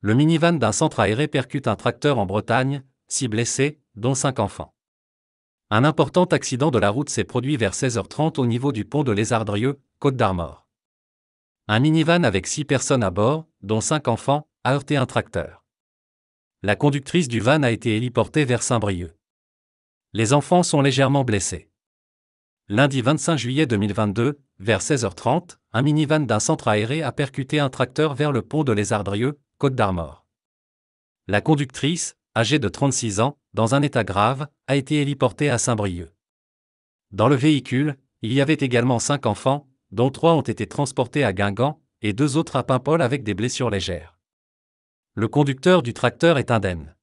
Le minivan d'un centre aéré percute un tracteur en Bretagne, six blessés, dont cinq enfants. Un important accident de la route s'est produit vers 16h30 au niveau du pont de Lézardrieux, Côte d'Armor. Un minivan avec six personnes à bord, dont cinq enfants, a heurté un tracteur. La conductrice du van a été héliportée vers Saint-Brieuc. Les enfants sont légèrement blessés. Lundi 25 juillet 2022, vers 16h30, un minivan d'un centre aéré a percuté un tracteur vers le pont de Les Ardrieux, Côte d'Armor. La conductrice, âgée de 36 ans, dans un état grave, a été héliportée à Saint-Brieuc. Dans le véhicule, il y avait également cinq enfants, dont trois ont été transportés à Guingamp et deux autres à Paimpol avec des blessures légères. Le conducteur du tracteur est indemne.